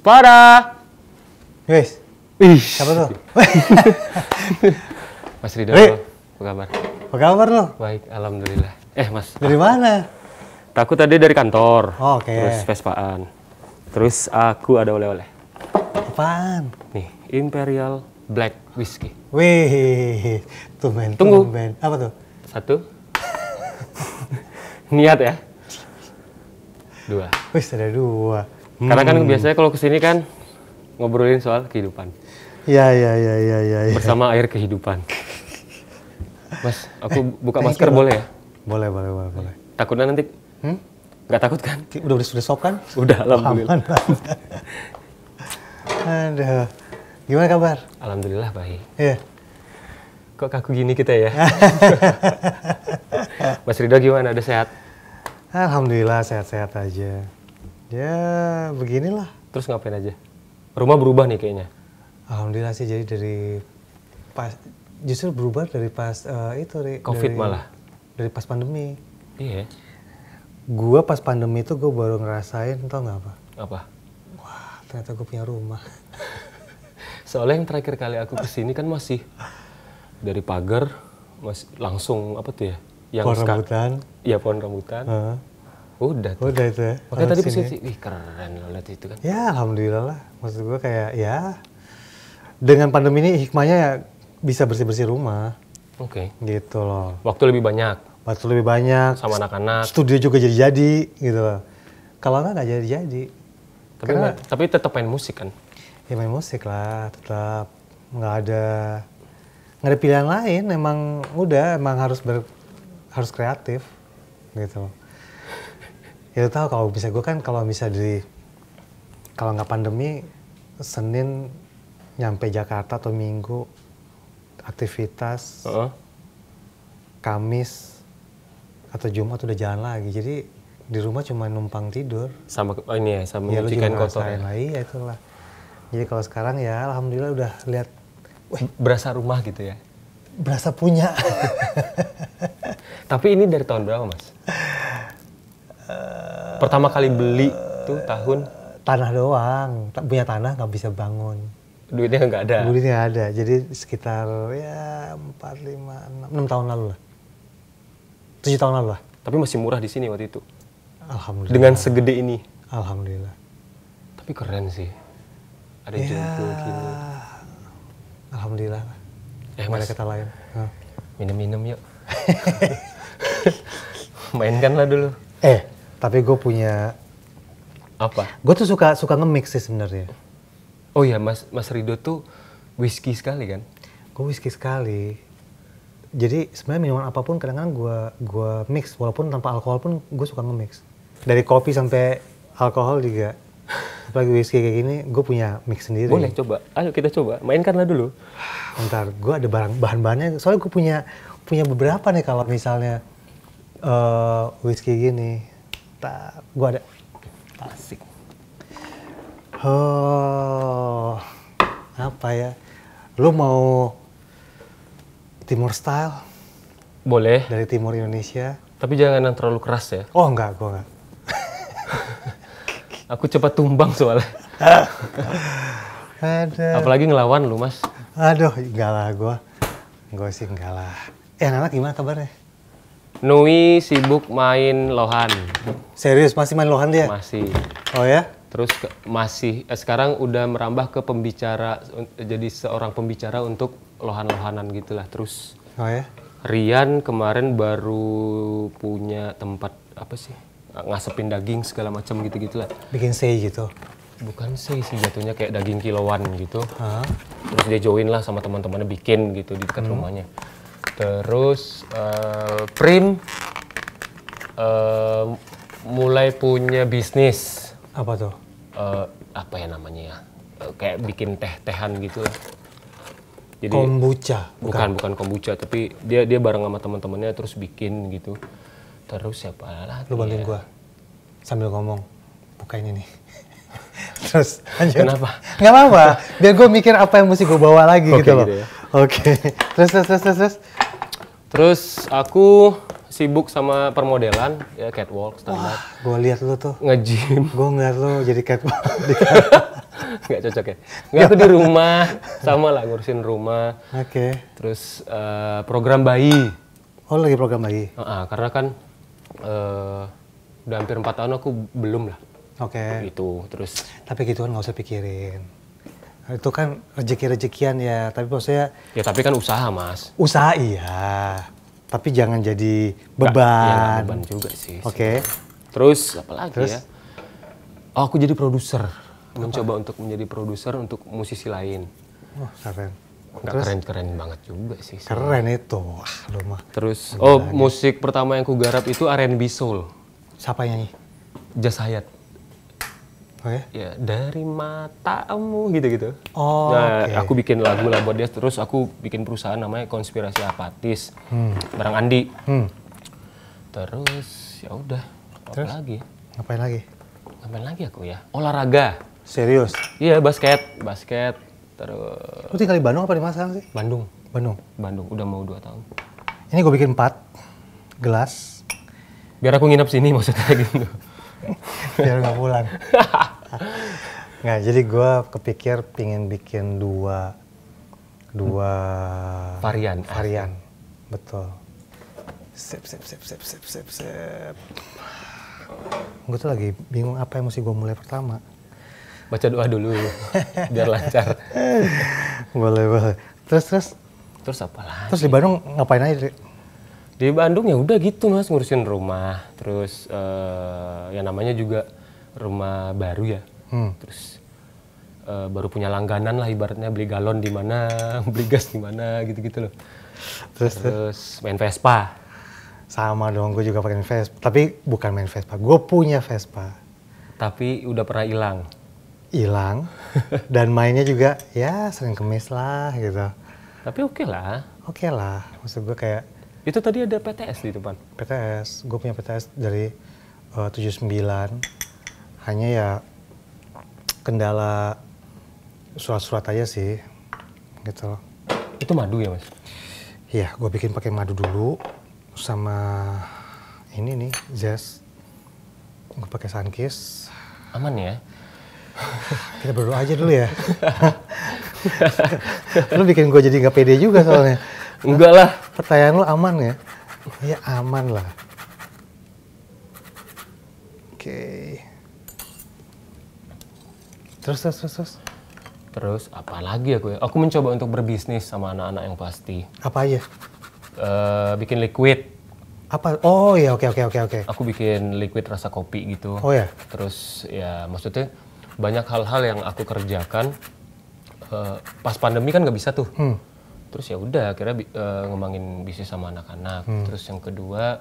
Spada, Guys. Ih. Siapa tuh? Mas Ridho, apa kabar? Apa kabar lo? Baik, alhamdulillah. Eh, Mas. Dari ah. mana? Takut tadi dari kantor. Oh, Oke. Okay. Terus Vespaan. Terus aku ada oleh-oleh. Apaan? Nih, Imperial Black Whiskey. Wih, tuh men. Tunggu. Tumen. Apa tuh? Satu. Niat ya. Dua. Wih, ada dua. Hmm. Karena kan hmm. biasanya kalau kesini kan ngobrolin soal kehidupan. Iya, iya, iya, iya, iya. Ya. Bersama air kehidupan. Mas, aku eh, buka masker boleh ya? Boleh, boleh, boleh, boleh. Takutnya nanti hmm? Gak takut kan? Udah udah sudah sop kan? Udah, oh, alhamdulillah. Aman, Aduh. Gimana kabar? Alhamdulillah baik. Iya. Kok kaku gini kita ya? Mas Rido gimana? Ada sehat? Alhamdulillah sehat-sehat aja. Ya beginilah. Terus ngapain aja? Rumah berubah nih kayaknya. Alhamdulillah sih jadi dari pas justru berubah dari pas uh, itu dari Covid dari, malah. Dari pas pandemi. Iya. Gua pas pandemi itu gua baru ngerasain tau nggak apa? Apa? Wah ternyata gue punya rumah. Soalnya yang terakhir kali aku kesini kan masih dari pagar masih langsung apa tuh ya? Yang pohon rambutan. Iya pohon rambutan. Uh -huh Udah. Tuh. Udah itu ya. Makanya tadi sih, wih keren lo lihat itu kan. Ya alhamdulillah lah. Maksud gue kayak ya dengan pandemi ini hikmahnya ya bisa bersih-bersih rumah. Oke. Okay. Gitu loh. Waktu lebih banyak. Waktu lebih banyak. Sama anak-anak. Studio juga jadi-jadi gitu loh. Kalau nggak nggak jadi-jadi. Tapi, Karena, main, tapi tetap main musik kan? Ya main musik lah, tetap nggak ada nggak ada pilihan lain. Emang udah, emang harus ber, harus kreatif gitu. Loh ya tahu kalau bisa gue kan kalau bisa di kalau nggak pandemi Senin nyampe Jakarta atau Minggu aktivitas uh -uh. Kamis atau Jumat udah jalan lagi jadi di rumah cuma numpang tidur sama oh ini ya sama ya, mencucikan kotor ya. Lagi, ya itulah jadi kalau sekarang ya alhamdulillah udah lihat Wih, berasa rumah gitu ya berasa punya tapi ini dari tahun berapa mas pertama kali beli uh, tuh eh, tahun tanah doang tak punya tanah nggak bisa bangun duitnya nggak ada duitnya nggak ada jadi sekitar ya empat lima enam tahun lalu lah tujuh tahun lalu lah tapi masih murah di sini waktu itu alhamdulillah dengan segede ini alhamdulillah tapi keren sih ada ya, jengkol gini alhamdulillah eh mas, kata lain minum-minum yuk mainkanlah dulu eh tapi gue punya apa? Gue tuh suka suka nge-mix sih sebenarnya. Oh ya Mas Mas Rido tuh whisky sekali kan? Gue whisky sekali. Jadi sebenarnya minuman apapun kadang-kadang gue gue mix walaupun tanpa alkohol pun gue suka nge-mix. Dari kopi sampai alkohol juga. Apalagi whisky kayak gini, gue punya mix sendiri. Boleh coba, ayo kita coba, mainkanlah dulu. ntar gue ada barang bahan-bahannya. Soalnya gue punya punya beberapa nih kalau misalnya uh, eh, whisky gini. Mantap. Gua ada. Asik. Oh, apa ya? Lu mau Timur style? Boleh. Dari Timur Indonesia. Tapi jangan yang terlalu keras ya. Oh enggak, gua enggak. Aku cepat tumbang soalnya. ada. Apalagi ngelawan lu mas. Aduh, enggak lah gua. gua sih, enggak lah. Eh anak-anak gimana kabarnya? Nui sibuk main lohan. Serius masih main lohan dia? Masih. Oh ya? Terus ke, masih eh, sekarang udah merambah ke pembicara jadi seorang pembicara untuk lohan-lohanan gitulah terus. Oh ya? Rian kemarin baru punya tempat apa sih? ngasepin daging segala macam gitu-gitulah. Bikin sei gitu. Bukan sih sih jatuhnya kayak daging kiloan gitu. Huh? Terus dia join lah sama teman-temannya bikin gitu di dekat hmm. rumahnya terus uh, Prim uh, mulai punya bisnis apa tuh uh, apa ya namanya ya uh, kayak bikin teh-tehan gitu lah jadi kombucha bukan bukan, bukan kombucha tapi dia dia bareng sama teman-temannya terus bikin gitu terus siapa lah lu bantuin ya. gua sambil ngomong bukain ini terus lanjut kenapa nggak apa-apa biar gue mikir apa yang mesti gue bawa lagi okay, gitu loh gitu ya. oke okay. terus terus terus terus Terus aku sibuk sama permodelan, ya catwalk standar. Wah, gue lihat lu tuh. Nge-gym. Gue ngeliat lu jadi catwalk. Nggak cocok ya? Enggak aku di rumah. Sama lah, ngurusin rumah. Oke. Okay. Terus uh, program bayi. Oh, lagi program bayi? Uh -uh, karena kan uh, udah hampir 4 tahun aku belum lah. Oke. Okay. Itu, terus. Tapi gitu kan nggak usah pikirin itu kan rezeki-rezekian ya, tapi maksudnya... Ya tapi kan usaha mas. Usaha iya, tapi jangan jadi iya, beban. ya, beban juga sih. Oke. Okay. Terus apa lagi Terus? ya? Oh, aku jadi produser. Mencoba untuk menjadi produser untuk musisi lain. oh, keren. Gak keren keren banget juga sih. Keren itu, wah mah. Terus, oh musik pertama yang ku garap itu R&B soul. Siapa yang nyanyi? Jas Hayat. Oh ya? ya dari matamu gitu-gitu. Oh. Nah, okay. aku bikin lagu lah buat dia terus aku bikin perusahaan namanya Konspirasi Apatis. Hmm. Barang Andi. Hmm. Terus ya udah, apa lagi? Ya? Ngapain lagi? Ngapain lagi aku ya? Olahraga. Serius? Iya, basket, basket. Terus. Lu tinggal di Bandung apa di Masang sih? Bandung. Bandung. Bandung, udah mau dua tahun. Ini gue bikin empat gelas. Biar aku nginep sini maksudnya gitu. biar nggak pulang. Nggak, jadi gue kepikir pingin bikin dua dua varian varian betul sip sip sip sip sip sip sip gue tuh lagi bingung apa yang mesti gue mulai pertama baca doa dulu ya. biar lancar boleh boleh terus terus terus apa lagi terus di Bandung ngapain aja di Bandung ya udah gitu mas ngurusin rumah terus uh, ya namanya juga rumah baru ya hmm. terus uh, baru punya langganan lah ibaratnya beli galon di mana beli gas di mana gitu-gitu loh terus, terus main Vespa sama dong gue juga pakai Vespa tapi bukan main Vespa gue punya Vespa tapi udah pernah hilang hilang dan mainnya juga ya sering kemis lah gitu tapi oke okay lah oke okay lah maksud gue kayak itu tadi ada PTS di depan. PTS, gue punya PTS dari eh, uh, 79. Hanya ya kendala surat-surat aja sih, gitu. Itu madu ya mas? Iya, gue bikin pakai madu dulu sama ini nih jazz. Gue pakai sunkiss. Aman ya? Kita berdoa aja dulu ya. Lu bikin gue jadi nggak pede juga soalnya. Enggak lah. Pertanyaan lo aman ya? Iya aman lah. Oke. Okay. Terus terus terus terus. Terus apa lagi ya, ya? Aku mencoba untuk berbisnis sama anak-anak yang pasti. Apa aja? Uh, bikin liquid apa oh ya oke okay, oke okay, oke okay, oke aku bikin liquid rasa kopi gitu oh ya terus ya maksudnya banyak hal-hal yang aku kerjakan uh, pas pandemi kan nggak bisa tuh hmm terus ya udah akhirnya uh, ngembangin bisnis sama anak-anak hmm. terus yang kedua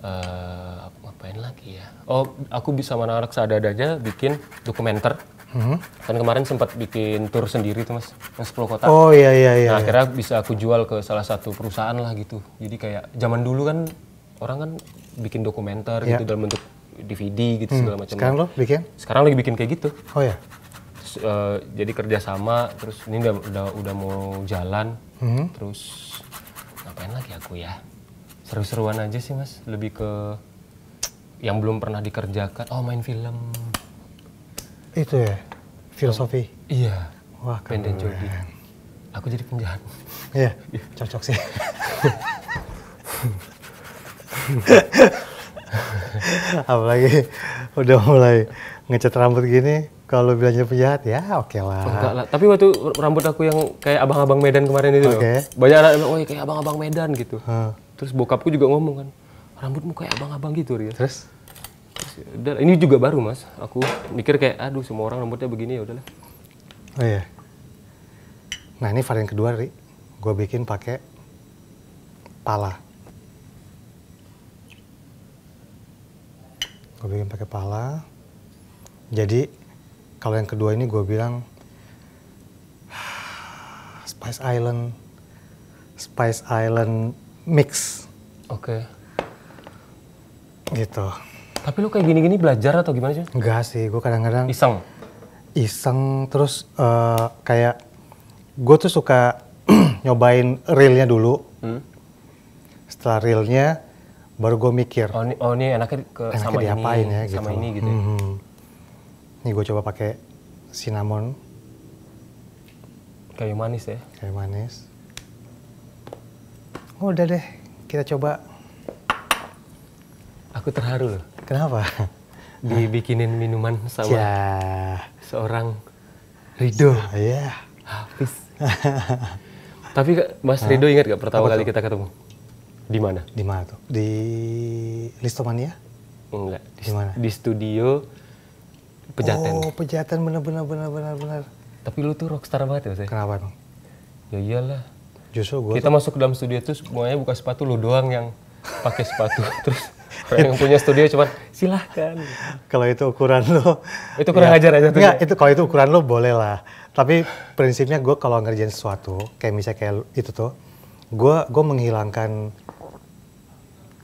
uh, ngapain lagi ya oh aku bisa sama anak-anak seadanya bikin dokumenter Hmm. Kan kemarin sempat bikin tour sendiri tuh mas, yang 10 kota. Oh iya iya iya. Nah iya. akhirnya bisa aku jual ke salah satu perusahaan lah gitu. Jadi kayak zaman dulu kan orang kan bikin dokumenter yeah. gitu iya. dalam bentuk DVD gitu hmm. segala macam. Sekarang lo bikin? Sekarang lagi bikin kayak gitu. Oh ya uh, jadi kerjasama terus ini udah udah, udah mau jalan hmm? terus ngapain lagi aku ya seru-seruan aja sih mas lebih ke yang belum pernah dikerjakan oh main film itu ya filosofi oh, iya wah keren. aku jadi penjahat iya cocok sih apalagi udah mulai ngecat rambut gini kalau bilangnya penjahat ya oke okay lah. Oh, lah. Tapi waktu rambut aku yang kayak abang-abang Medan kemarin itu okay. Banyak orang, bilang, "Oh, kayak abang-abang Medan" gitu. Huh. Terus bokapku juga ngomong kan, "Rambutmu kayak abang-abang gitu, ya. Terus? Terus ya ini juga baru, Mas. Aku mikir kayak, "Aduh, semua orang rambutnya begini ya udahlah." Oh iya. Nah, ini varian kedua, Ri. Gue bikin pakai pala. Gue bikin pakai pala. Jadi kalau yang kedua ini gue bilang Spice Island, Spice Island mix. Oke. Okay. Gitu. Tapi lu kayak gini-gini belajar atau gimana sih? Enggak sih, gue kadang-kadang iseng. Iseng terus uh, kayak gue tuh suka nyobain reelnya dulu. Hmm? Setelah reelnya baru gue mikir. Oh ini, oh, ini enaknya ke enaknya sama diapain ini, ya, gitu. sama ini gitu. Ya? Hmm. Ini gue coba pakai cinnamon. Kayu manis ya? Kayu manis. Oh, udah deh, kita coba. Aku terharu loh. Kenapa? Dibikinin minuman sama ya. seorang Rido. Iya. habis Tapi Mas Rido ingat gak pertama Apa kali tuh? kita ketemu? Di mana? Di mana tuh? Di Listomania? Enggak. Di mana? Di studio pejaten oh pejaten bener bener bener bener bener tapi lu tuh rockstar banget ya saya kenapa bang ya iyalah justru gue kita tuh... masuk ke dalam studio tuh semuanya buka sepatu lu doang yang pakai sepatu terus orang yang punya studio cuma silahkan kalau itu ukuran lo itu kurang ya, ajar aja tuh ya. itu kalau itu ukuran lo boleh lah tapi prinsipnya gue kalau ngerjain sesuatu kayak misalnya kayak itu tuh gue gue menghilangkan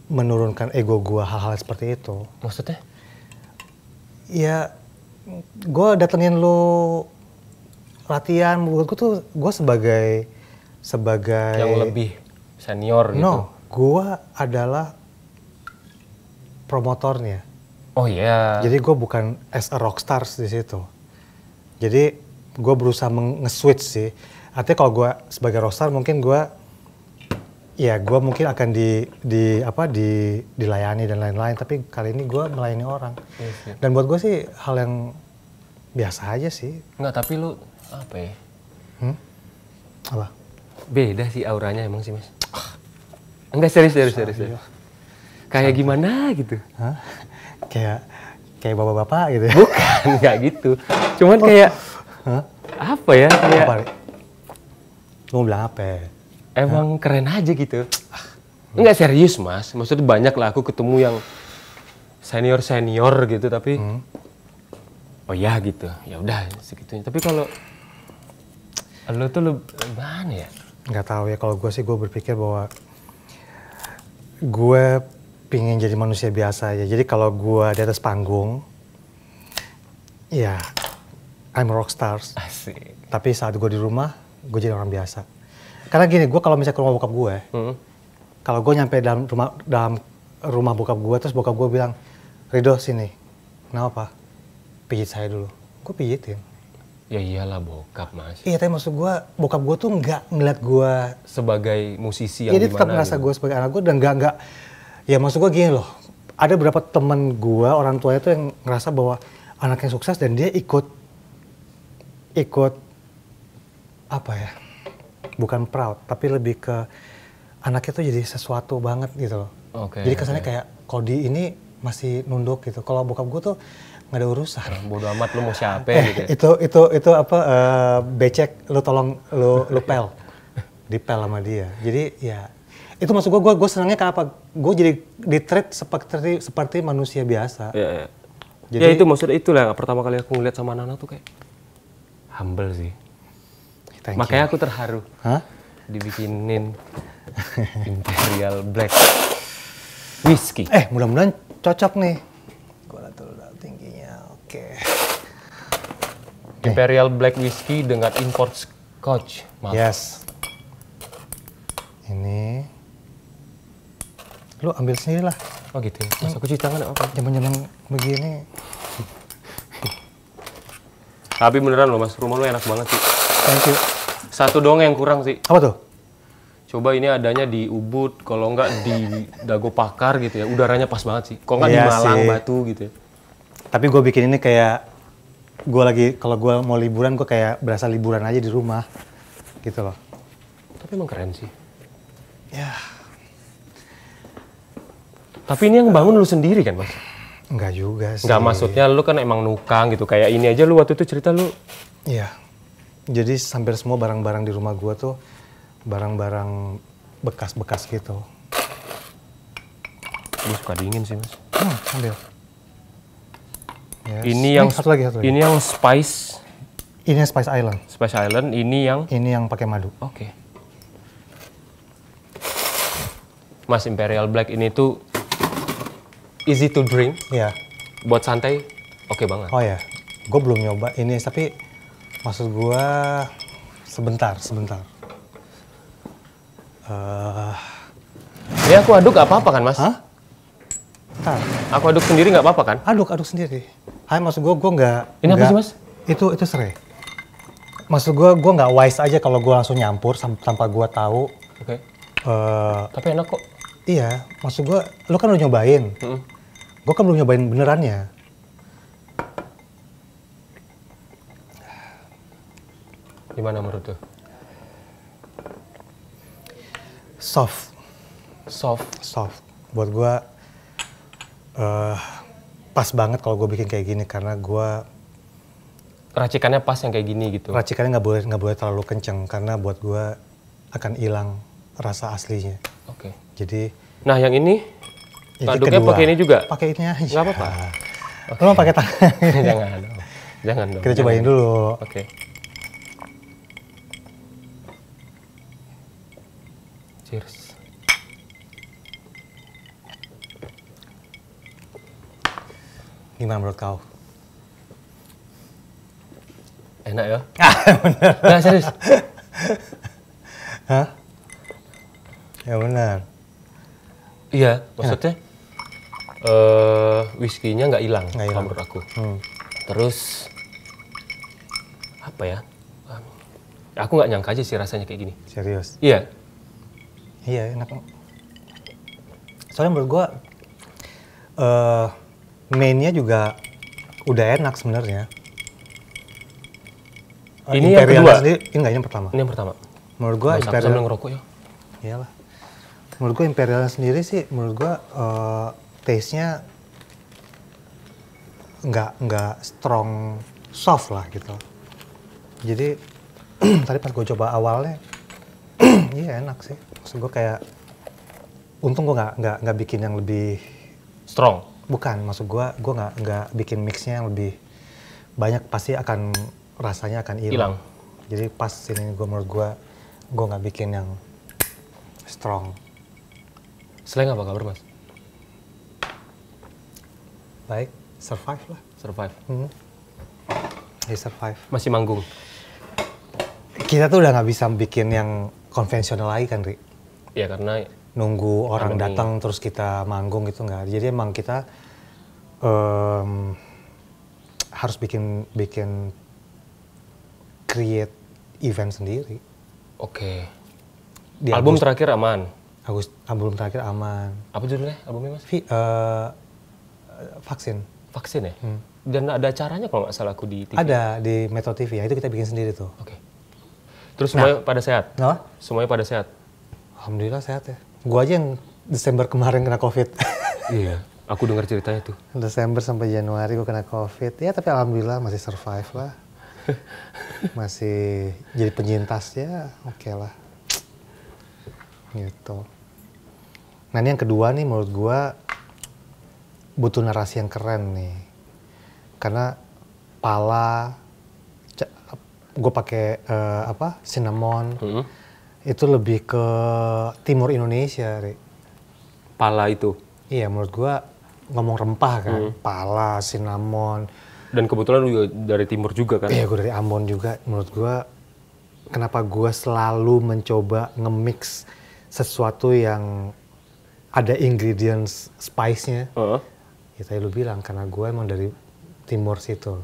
menurunkan ego gue hal-hal seperti itu maksudnya ya gue datengin lu latihan menurut gue tuh gue sebagai sebagai yang lebih senior gitu. No, gue adalah promotornya. Oh iya. Yeah. Jadi gue bukan as a rockstars di situ. Jadi gue berusaha nge-switch sih. Artinya kalau gue sebagai rockstar mungkin gue ya gue mungkin akan di di apa di dilayani dan lain-lain tapi kali ini gue melayani orang iya, dan buat gue sih hal yang biasa aja sih Enggak, tapi lu apa ya hmm? apa beda sih auranya emang sih mas enggak serius serius serius, serius. Oh. kayak gimana gitu Hah? kayak kayak bapak-bapak gitu ya? bukan nggak gitu cuman kayak huh? Oh. apa ya kayak apa? Lu mau bilang apa ya? emang ya. keren aja gitu. Enggak serius mas, maksudnya banyak lah aku ketemu yang senior senior gitu tapi hmm. oh ya gitu, ya udah segitunya. Tapi kalau lo tuh lo mana ya? Nggak tahu ya kalau gue sih gue berpikir bahwa gue pingin jadi manusia biasa ya. Jadi kalau gue di atas panggung, ya I'm rock stars. Tapi saat gue di rumah, gue jadi orang biasa. Karena gini, gue kalau misalnya ke rumah bokap gue, hmm. kalau gue nyampe dalam rumah dalam rumah bokap gue, terus bokap gue bilang, Rido sini, kenapa? Pijit saya dulu. Gue pijitin. Ya iyalah bokap mas. Iya tapi maksud gue, bokap gue tuh nggak ngeliat gue sebagai musisi yang. Iya dia tetap merasa gue gitu. sebagai anak gue dan nggak nggak. Ya maksud gue gini loh, ada beberapa temen gue orang tuanya tuh yang ngerasa bahwa anaknya sukses dan dia ikut ikut apa ya bukan proud tapi lebih ke anaknya tuh jadi sesuatu banget gitu loh. Okay, jadi kesannya okay. kayak Kodi ini masih nunduk gitu. Kalau bokap gue tuh nggak ada urusan. Bodoh amat lu mau siapa eh, gitu. Ya? Itu itu itu apa uh, becek lu tolong lu lu pel. Dipel sama dia. Jadi ya itu maksud gue gue gue senangnya kenapa? Gue jadi di treat seperti seperti manusia biasa. Iya, iya. Ya, jadi, ya itu maksudnya itulah yang pertama kali aku ngeliat sama anak-anak tuh kayak humble sih. Thank Makanya you. aku terharu. Hah? Dibikinin Imperial Black Whiskey. Eh, mudah-mudahan cocok nih. Gua tuh tingginya. Oke. Okay. Eh. Imperial Black Whiskey dengan import Scotch. Maaf. Yes. Ini. Lu ambil sendiri lah. Oh gitu. Ya? Mas aku cuci tangan apa? Jaman-jaman begini. Tapi beneran loh mas, rumah lu enak banget sih. Thank you. Satu dong yang kurang sih. Apa tuh? Coba ini adanya di Ubud, kalau nggak di Dago Pakar gitu ya. Udaranya pas banget sih. kok nggak iya di Malang, sih. Batu gitu ya. Tapi gue bikin ini kayak gue lagi kalau gue mau liburan gue kayak berasa liburan aja di rumah gitu loh. Tapi emang keren sih. Ya. Tapi ini yang bangun lu sendiri kan mas? Enggak juga sih. Enggak maksudnya lu kan emang nukang gitu. Kayak ini aja lu waktu itu cerita lu. Iya jadi hampir semua barang-barang di rumah gue tuh barang-barang bekas-bekas gitu. Gue suka dingin sih mas. Hmm, ambil. Yes. Ini yang satu lagi, satu lagi. Ini yang spice. Ini yang spice island. Spice island. Ini yang. Ini yang pakai madu. Oke. Okay. Mas Imperial Black ini tuh easy to drink. Ya. Yeah. Buat santai, oke okay banget. Oh ya, yeah. gue belum nyoba ini tapi Maksud gue sebentar, sebentar. Uh... Eh. Ini ya, aku aduk apa-apa kan, Mas? Hah? Bentar. Aku aduk sendiri nggak apa-apa kan? Aduk, aduk sendiri. Hai, maksud gue, gue nggak. Ini apa sih, Mas? Itu, itu serai. Maksud gue, gue nggak wise aja kalau gue langsung nyampur tanpa gue tahu. Oke. Okay. Uh, eh. Tapi enak kok. Iya, maksud gue, lo kan udah nyobain. Mm -hmm. Gue kan belum nyobain benerannya. Gimana menurut tuh Soft. Soft. Soft. Buat gue uh, pas banget kalau gue bikin kayak gini karena gue racikannya pas yang kayak gini gitu. Racikannya nggak boleh nggak boleh terlalu kenceng karena buat gue akan hilang rasa aslinya. Oke. Okay. Jadi. Nah yang ini Tanduknya pakai ini juga? Pakai ini aja. Gak apa-apa. Okay. Lo mau pakai tangan? jangan dong. Jangan dong. Kita cobain dulu. Oke. Okay. cheers gimana menurut kau enak ya ah, bener nah, serius Hah? ya benar iya maksudnya eh uh, whiskynya nggak hilang kalau menurut aku hmm. terus apa ya aku nggak nyangka aja sih rasanya kayak gini serius iya Iya enak. Soalnya menurut gua uh, mainnya juga udah enak sebenarnya. Ini Imperial yang kedua. Sendiri, ini enggak ini yang pertama. Ini yang pertama. Menurut gua Masa Imperial ngerokok ya. Iyalah. Menurut gua Imperial sendiri sih menurut gua uh, taste-nya nggak nggak strong soft lah gitu. Jadi tadi pas gue coba awalnya iya enak sih. Maksud gue kayak untung gue nggak nggak nggak bikin yang lebih strong. Bukan, maksud gue gue nggak nggak bikin mixnya yang lebih banyak pasti akan rasanya akan hilang. Jadi pas ini gue menurut gue gue nggak bikin yang strong. Selain apa kabar mas? Baik, survive lah. Survive. Hmm. survive. Masih manggung. Kita tuh udah nggak bisa bikin yang konvensional lagi kan, Ri? Ya karena nunggu orang datang terus kita manggung gitu nggak. Jadi emang kita um, harus bikin bikin create event sendiri. Oke. Okay. album Agust terakhir aman. Agus album terakhir aman. Apa judulnya albumnya mas? v uh, eh, vaksin. Vaksin ya. Hmm. Dan ada caranya kalau nggak salah aku di TV. Ada di Metro TV ya itu kita bikin sendiri tuh. Oke. Okay. Terus nah. semuanya nah, pada sehat? Kenapa? Semuanya pada sehat? Alhamdulillah sehat ya. Gua aja yang Desember kemarin kena COVID. iya, aku dengar ceritanya tuh. Desember sampai Januari gue kena COVID. Ya tapi Alhamdulillah masih survive lah. masih jadi penyintas ya oke okay lah. Gitu. Nah ini yang kedua nih menurut gue butuh narasi yang keren nih. Karena pala, gue pakai uh, apa cinnamon -hmm. itu lebih ke timur Indonesia Ri. pala itu iya menurut gue ngomong rempah kan -hmm. pala cinnamon dan kebetulan dari timur juga kan iya gue dari Ambon juga menurut gue kenapa gue selalu mencoba nge-mix sesuatu yang ada ingredients spice-nya uh -huh. ya tadi lu bilang karena gue emang dari timur situ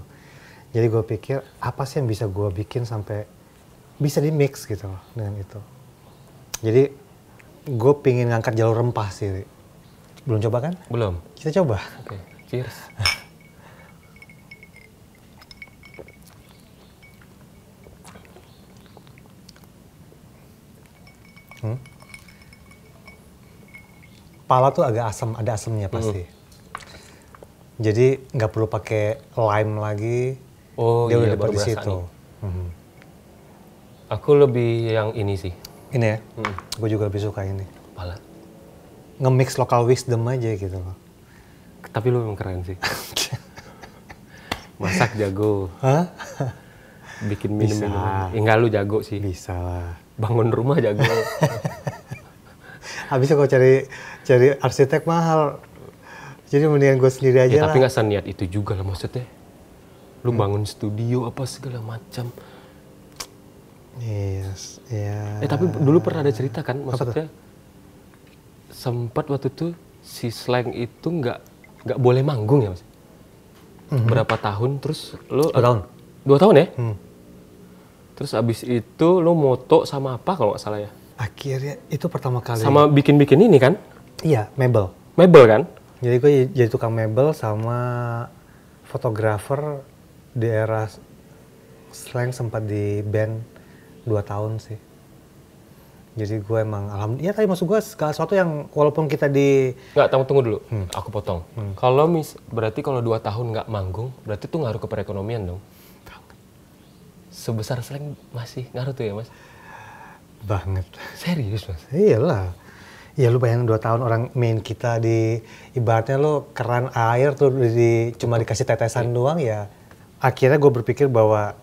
jadi gue pikir apa sih yang bisa gue bikin sampai bisa di mix gitu loh dengan itu. Jadi gue pingin ngangkat jalur rempah sih. Belum coba kan? Belum. Kita coba. Oke, okay. cheers. hmm? Pala tuh agak asam, ada asamnya pasti. Mm. Jadi nggak perlu pakai lime lagi, oh dia iya, udah dapat di situ hmm. aku lebih yang ini sih ini ya hmm. gue juga lebih suka ini pala nge-mix lokal wisdom aja gitu loh tapi lu memang keren sih masak jago Hah? bikin minum bisa. enggak lu jago sih bisa lah bangun rumah jago habis kalau cari cari arsitek mahal jadi mendingan gue sendiri ya, aja ya, lah. tapi nggak seniat itu juga lah maksudnya lu bangun studio apa segala macam yes ya yeah. eh tapi dulu pernah ada cerita kan maksudnya sempat waktu itu si slang itu nggak nggak boleh manggung ya mas mm-hmm. berapa tahun terus lu dua tahun dua tahun ya hmm. terus abis itu lu moto sama apa kalau nggak salah ya akhirnya itu pertama kali sama bikin bikin ini kan iya mebel mebel kan jadi gue jadi tukang mebel sama fotografer di era slang sempat di band dua tahun sih. Jadi gue emang alam. Iya tapi maksud gue segala sesuatu yang walaupun kita di nggak tunggu tunggu dulu. Hmm. Aku potong. Hmm. Kalau mis berarti kalau dua tahun nggak manggung, berarti tuh ngaruh ke perekonomian dong. Sebesar slang masih ngaruh tuh ya mas? Banget. Serius mas? Iya lah. Ya lu bayangin dua tahun orang main kita di ibaratnya lu keran air tuh di, cuma dikasih tetesan iya. doang ya akhirnya gue berpikir bahwa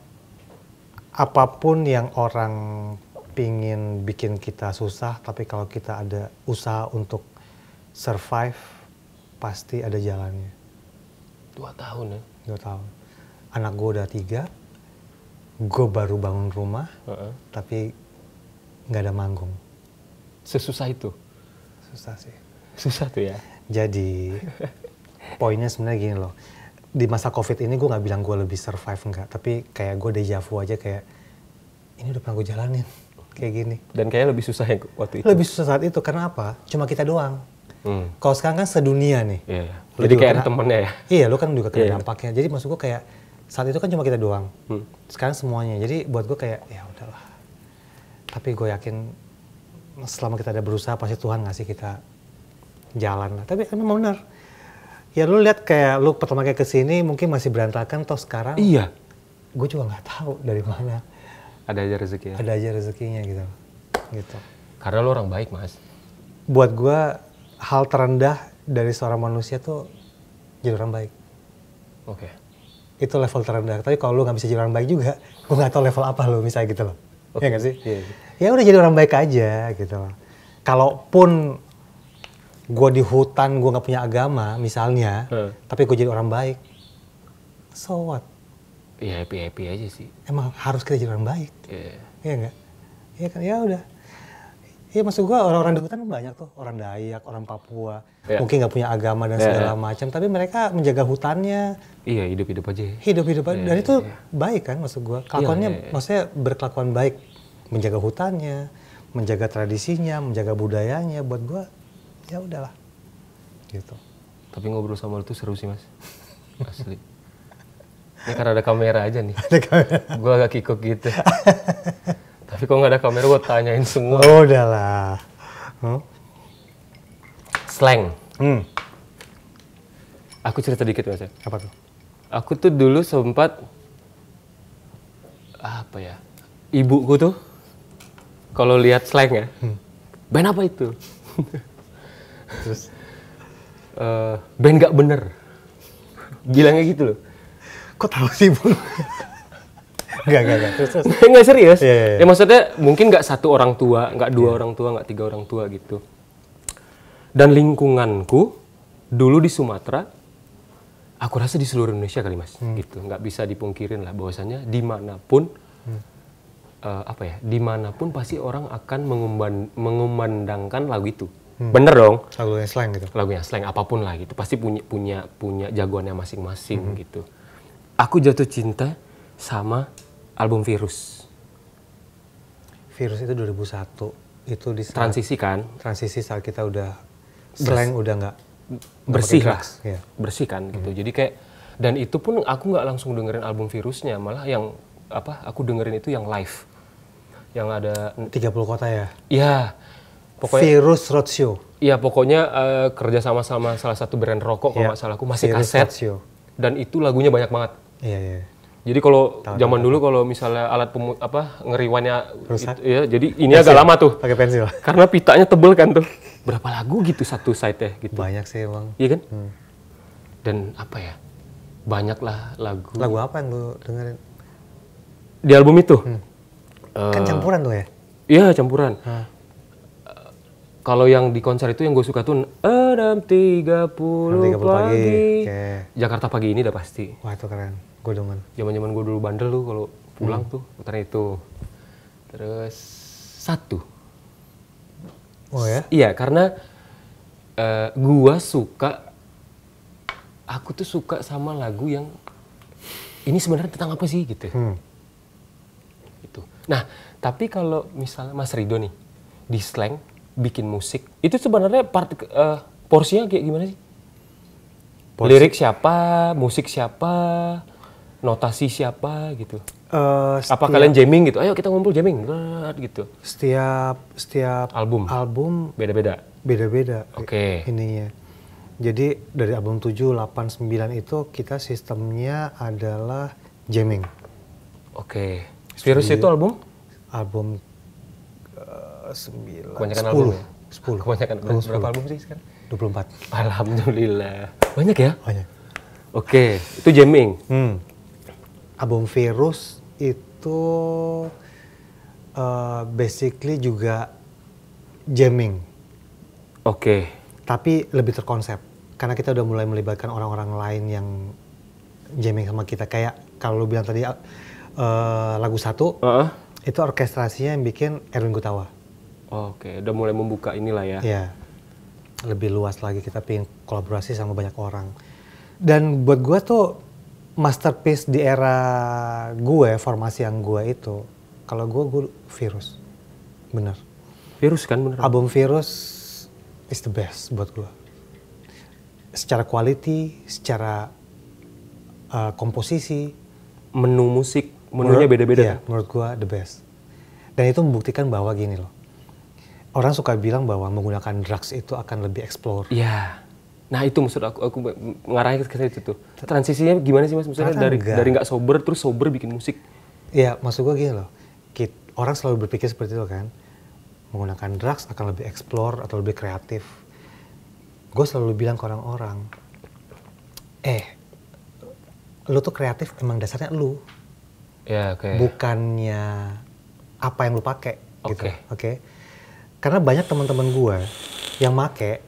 apapun yang orang pingin bikin kita susah, tapi kalau kita ada usaha untuk survive, pasti ada jalannya. Dua tahun ya? Dua tahun. Anak gue udah tiga, gue baru bangun rumah, uh -uh. tapi nggak ada manggung. Sesusah itu? Susah sih. Susah tuh ya? Jadi, poinnya sebenarnya gini loh di masa covid ini gue nggak bilang gue lebih survive enggak tapi kayak gue vu aja kayak ini udah pernah gue jalanin kayak gini dan kayak lebih susah yang waktu itu lebih susah saat itu karena apa cuma kita doang hmm. kalau sekarang kan sedunia nih yeah. jadi kayak temennya ya iya lu kan juga kena yeah. dampaknya jadi maksud gue kayak saat itu kan cuma kita doang hmm. sekarang semuanya jadi buat gue kayak ya udahlah tapi gue yakin selama kita ada berusaha pasti Tuhan ngasih kita jalan lah tapi emang benar Ya lu lihat kayak lu pertama kali kesini mungkin masih berantakan atau sekarang. Iya. Gue juga nggak tahu dari mana. Ada aja rezekinya. Ada aja rezekinya gitu. Gitu. Karena lu orang baik mas. Buat gue hal terendah dari seorang manusia tuh jadi orang baik. Oke. Okay. Itu level terendah. Tapi kalau lu nggak bisa jadi orang baik juga, gue nggak tahu level apa lu misalnya gitu loh. Okay. Ya nggak sih? Yeah. Iya. Ya udah jadi orang baik aja gitu loh. Kalaupun gue di hutan gue nggak punya agama misalnya hmm. tapi gue jadi orang baik so what ya happy happy aja sih emang harus kita jadi orang baik yeah. iya nggak iya kan ya udah Iya maksud gue orang-orang di hutan banyak tuh orang Dayak, orang Papua, yeah. mungkin nggak punya agama dan yeah, iya. segala macam, tapi mereka menjaga hutannya. Iya hidup-hidup aja. Hidup-hidup aja, yeah, dan itu yeah. Iya. baik kan maksud gue. Iya, Kelakuannya, yeah, yeah, yeah. maksudnya berkelakuan baik, menjaga hutannya, menjaga tradisinya, menjaga budayanya. Buat gue ya udahlah gitu tapi ngobrol sama lu tuh seru sih mas asli ini karena ada kamera aja nih ada kamera gue agak kikuk gitu tapi kok nggak ada kamera gue tanyain semua oh, udahlah huh? slang hmm. aku cerita dikit mas ya. apa tuh aku tuh dulu sempat apa ya ibuku tuh kalau lihat slang ya hmm. Ben apa itu terus uh, band nggak bener bilangnya gitu loh kok tahu sih bu Gak, gak, gak. Terus, nggak serius. Yeah, yeah, yeah. Ya maksudnya mungkin nggak satu orang tua, nggak dua yeah. orang tua, nggak tiga orang tua gitu. Dan lingkunganku dulu di Sumatera, aku rasa di seluruh Indonesia kali mas, hmm. gitu. Nggak bisa dipungkirin lah bahwasannya dimanapun hmm uh, apa ya dimanapun pasti orang akan mengumandangkan lagu itu Hmm. Bener dong. Lagunya slang gitu. Lagunya slang apapun lah gitu. Pasti punya punya punya jagoannya masing-masing hmm. gitu. Aku jatuh cinta sama album Virus. Virus itu 2001. Itu di saat, transisi kan? Transisi saat kita udah slang Bers udah nggak bersih lah. Yeah. Bersih kan gitu. Hmm. Jadi kayak dan itu pun aku nggak langsung dengerin album Virusnya, malah yang apa? Aku dengerin itu yang live. Yang ada 30 kota ya? Iya pokoknya virus roadshow. Iya, pokoknya uh, kerja sama sama salah satu brand rokok kalau iya, nggak salah aku masih virus kaset. Roadshow. Dan itu lagunya banyak banget. Iya, yeah, iya. Yeah. Jadi kalau zaman dulu kalau misalnya alat pemu apa ngeriwannya rusak. ya, jadi ini pensil. agak lama tuh. Pakai pensil. Karena pitanya tebel kan tuh. Berapa lagu gitu satu site ya gitu. Banyak sih, Bang. Iya kan? Hmm. Dan apa ya? Banyak lah lagu. Lagu apa yang lu dengerin? Di album itu? Hmm. Eh, kan campuran tuh ya? Iya, campuran kalau yang di konser itu yang gue suka tuh enam tiga puluh pagi. Okay. Jakarta pagi ini udah pasti. Wah itu keren. Gue demen. zaman jaman gue dulu bandel tuh kalau pulang hmm. tuh putarnya itu. Terus satu. Oh ya? iya karena uh, eh, gue suka aku tuh suka sama lagu yang ini sebenarnya tentang apa sih gitu. Ya. Hmm. Itu. Nah, tapi kalau misalnya Mas Rido nih di slang bikin musik itu sebenarnya part uh, porsinya kayak gimana sih? Porsi. Lirik siapa, musik siapa, notasi siapa gitu? Uh, setiap, Apa kalian jamming gitu? Ayo kita ngumpul jamming gitu. Setiap setiap album album beda-beda. Beda-beda. Oke. Okay. Ininya. Jadi dari album 7, 8, 9 itu kita sistemnya adalah jamming. Oke. Okay. Virus itu album? Album sembilan kebanyakan 10. album ya? 10 kebanyakan album berapa 10. album sih sekarang 24 alhamdulillah banyak ya banyak oke okay. itu jamming hmm. album virus itu uh, basically juga jamming oke okay. tapi lebih terkonsep karena kita udah mulai melibatkan orang-orang lain yang jamming sama kita kayak kalau lu bilang tadi uh, lagu satu uh -uh. itu orkestrasinya yang bikin Erwin Gutawa Oke, udah mulai membuka inilah ya. Iya. Lebih luas lagi kita pengen kolaborasi sama banyak orang. Dan buat gue tuh masterpiece di era gue, ya, formasi yang gue itu, kalau gue gue virus, bener. Virus kan bener. Album virus is the best buat gue. Secara quality, secara uh, komposisi, menu musik, menunya beda-beda. Iya, kan? menurut gue the best. Dan itu membuktikan bahwa gini loh, Orang suka bilang bahwa menggunakan drugs itu akan lebih explore. Iya. Nah itu maksud aku, aku mengarahnya ke situ tuh. Transisinya gimana sih mas? Maksudnya dari enggak. dari nggak sober terus sober bikin musik? Iya, maksud gue gini loh. Kita, orang selalu berpikir seperti itu kan. Menggunakan drugs akan lebih explore atau lebih kreatif. Gue selalu bilang ke orang-orang, eh, lu tuh kreatif emang dasarnya lu. Ya, oke. Okay. Bukannya apa yang lu pakai. Oke. Okay. Gitu, Oke. Okay? karena banyak teman-teman gue yang make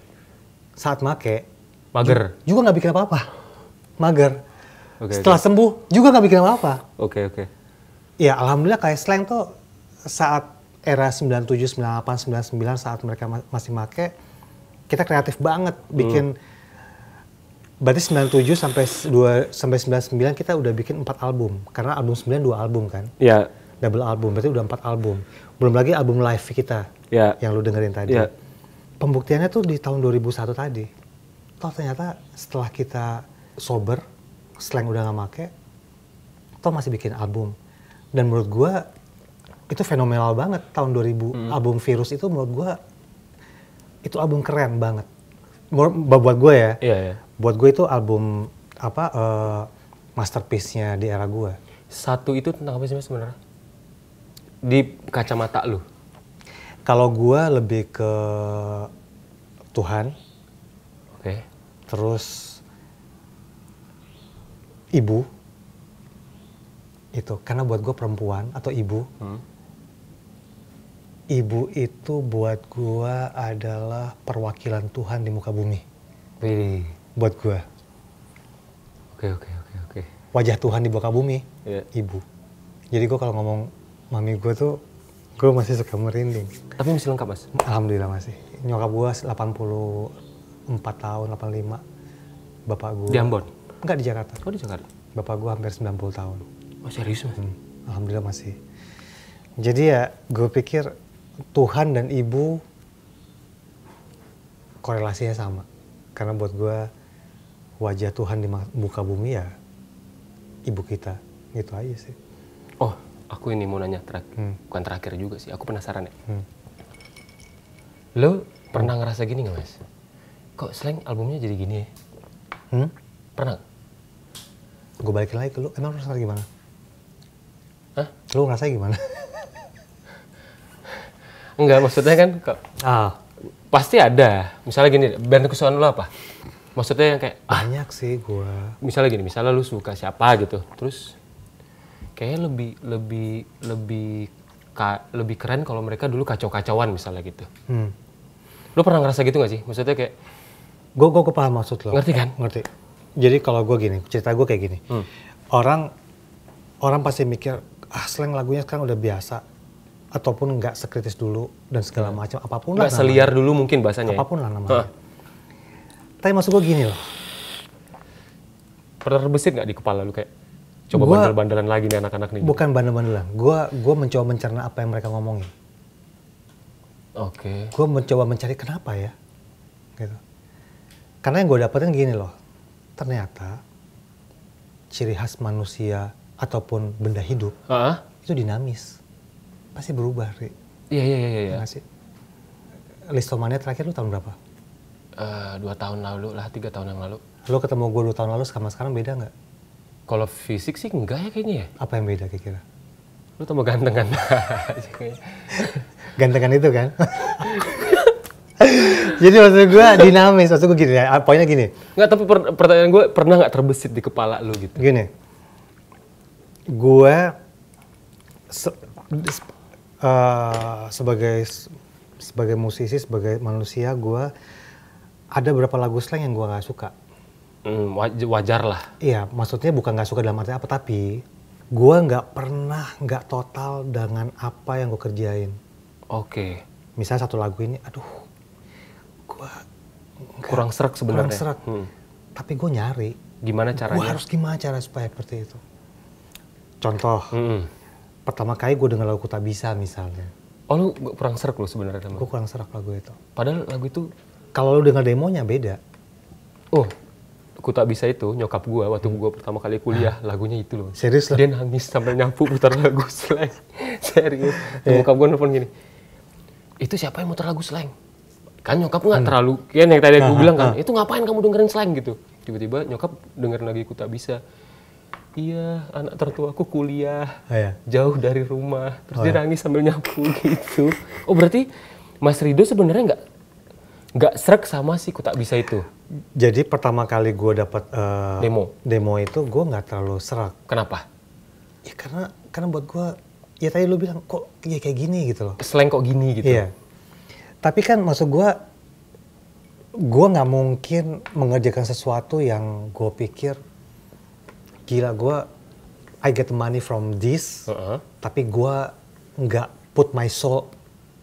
saat make mager juga nggak bikin apa-apa mager okay, setelah okay. sembuh juga nggak bikin apa-apa oke okay, oke okay. ya alhamdulillah kayak slang tuh saat era 97 98 99 saat mereka masih make kita kreatif banget bikin hmm. Berarti 97 sampai 2 sampai 99 kita udah bikin 4 album karena album 9 dua album kan? Iya double album, berarti udah empat album. Belum lagi album live kita yeah. yang lu dengerin tadi. Yeah. Pembuktiannya tuh di tahun 2001 tadi. Toh ternyata setelah kita sober, slang udah gak make, toh masih bikin album. Dan menurut gua itu fenomenal banget tahun 2000 hmm. album Virus itu menurut gua itu album keren banget. Buat gue ya. Yeah, yeah. Buat gue itu album apa uh, masterpiece-nya di era gue. Satu itu tentang apa sih sebenarnya? di kacamata lu? Kalau gue lebih ke Tuhan. Oke. Okay. Terus ibu. Itu karena buat gue perempuan atau ibu. Hmm. Ibu itu buat gue adalah perwakilan Tuhan di muka bumi. Wih. Buat gue. Oke okay, oke okay, oke okay, oke. Wajah Tuhan di muka bumi. Yeah. Ibu. Jadi gue kalau ngomong mami gue tuh gue masih suka merinding. Tapi masih lengkap mas? Alhamdulillah masih. Nyokap gue 84 tahun, 85. Bapak gue. Di Ambon? Enggak di Jakarta. kok oh, di Jakarta? Bapak gue hampir 90 tahun. Oh serius mas? Hmm. Alhamdulillah masih. Jadi ya gue pikir Tuhan dan Ibu korelasinya sama. Karena buat gue wajah Tuhan di muka bumi ya Ibu kita. Gitu aja sih. Oh aku ini mau nanya terakhir, hmm. bukan terakhir juga sih, aku penasaran ya. Hmm. Lo pernah ngerasa gini gak, mas? Kok slang albumnya jadi gini ya? Hmm? Pernah? Gue balikin lagi ke lo. emang ngerasa gimana? Hah? Lo ngerasa gimana? Enggak, maksudnya kan kok ah. pasti ada. Misalnya gini, band kesukaan lo apa? Maksudnya yang kayak ah, banyak ah, sih gue. Misalnya gini, misalnya lu suka siapa gitu, terus kayaknya lebih lebih lebih ka, lebih keren kalau mereka dulu kacau-kacauan misalnya gitu. Hmm. Lo pernah ngerasa gitu gak sih? Maksudnya kayak gue gue kepaham maksud lo. Ngerti kan? Ngerti. Jadi kalau gue gini, cerita gue kayak gini. Hmm. Orang orang pasti mikir ah slang lagunya sekarang udah biasa ataupun nggak sekritis dulu dan segala hmm. macam apapun gak lah. Namanya. seliar dulu mungkin bahasanya. Ya? Apapun ya? lah namanya. Tapi maksud gue gini loh. Pernah terbesit nggak di kepala lu kayak coba bandel-bandelan lagi nih anak-anak nih. Bukan bandel-bandelan. Gua gua mencoba mencerna apa yang mereka ngomongin. Oke. Okay. Gue mencoba mencari kenapa ya, gitu. Karena yang gue dapetin gini loh, ternyata ciri khas manusia ataupun benda hidup uh-huh. itu dinamis, pasti berubah, Ri. Iya iya iya. iya. iya sih? Listomania terakhir lu tahun berapa? Uh, dua tahun lalu lah, tiga tahun yang lalu. Lu ketemu gue dua tahun lalu sama sekarang beda nggak? Kalau fisik sih enggak ya kayaknya ya. Apa yang beda kira-kira? Lu tambah ganteng kan? Gantengan itu kan? Jadi maksud gue dinamis, maksud gue gini ya, poinnya gini. Enggak, tapi per pertanyaan gue pernah nggak terbesit di kepala lu gitu? Gini, gue se uh, sebagai sebagai musisi, sebagai manusia, gue ada beberapa lagu slang yang gue nggak suka. Hmm, wajar lah. Iya, maksudnya bukan nggak suka dalam arti apa, tapi gue nggak pernah nggak total dengan apa yang gue kerjain. Oke. Okay. Misalnya satu lagu ini, aduh, gue kurang serak sebenarnya. Kurang serak. Hmm. Tapi gue nyari. Gimana caranya? Gue harus gimana cara supaya seperti itu. Contoh, hmm. pertama kali gue dengar lagu tak bisa misalnya. Oh lu kurang serak lu sebenarnya? Gue kurang serak lagu itu. Padahal lagu itu? Kalau lu dengar demonya beda. Oh, Ku tak bisa itu nyokap gua waktu hmm. gua pertama kali kuliah lagunya itu loh. Serius loh. Dia nangis sampai nyapu putar lagu slang. Serius. Yeah. Eh. Nyokap gua nelfon gini. Itu siapa yang muter lagu slang? Kan nyokap nggak hmm. terlalu Kian yang tadi aku bilang kan, itu ngapain kamu dengerin slang gitu. Tiba-tiba nyokap dengerin lagi ku tak bisa. Iya, anak tertuaku kuliah oh, iya. jauh dari rumah. Terus oh, dia nangis sambil nyapu gitu. Oh berarti Mas Rido sebenarnya nggak nggak serak sama sih ku tak bisa itu. Jadi pertama kali gue dapat uh, demo demo itu gue nggak terlalu serak. Kenapa? Ya karena karena buat gue ya tadi lo bilang kok ya kayak gini gitu loh. Seleng kok gini gitu. Iya. Tapi kan maksud gue gue nggak mungkin mengerjakan sesuatu yang gue pikir gila gue I get money from this, uh -huh. tapi gue nggak put my soul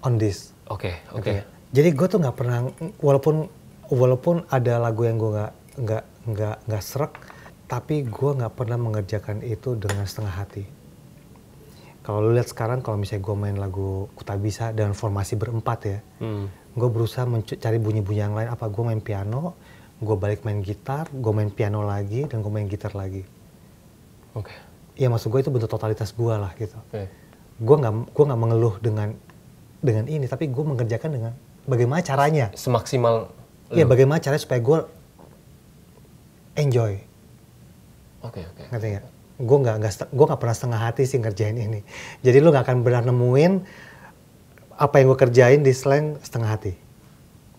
on this. Oke, okay, gitu oke. Okay. Ya. Okay jadi gue tuh nggak pernah walaupun walaupun ada lagu yang gue nggak nggak nggak nggak serak tapi gue nggak pernah mengerjakan itu dengan setengah hati kalau lu lihat sekarang kalau misalnya gue main lagu Kuta Bisa dengan formasi berempat ya hmm. gue berusaha mencari bunyi-bunyi yang lain apa gue main piano gue balik main gitar gue main piano lagi dan gue main gitar lagi oke okay. ya maksud gue itu bentuk totalitas gue lah gitu okay. gue nggak gue nggak mengeluh dengan dengan ini tapi gue mengerjakan dengan bagaimana caranya? Semaksimal. Iya, bagaimana caranya supaya gue enjoy. Oke, okay, oke. Okay. Gue gak, gak, gue gak pernah setengah hati sih ngerjain ini. Jadi lu gak akan benar nemuin apa yang gue kerjain di slang setengah hati.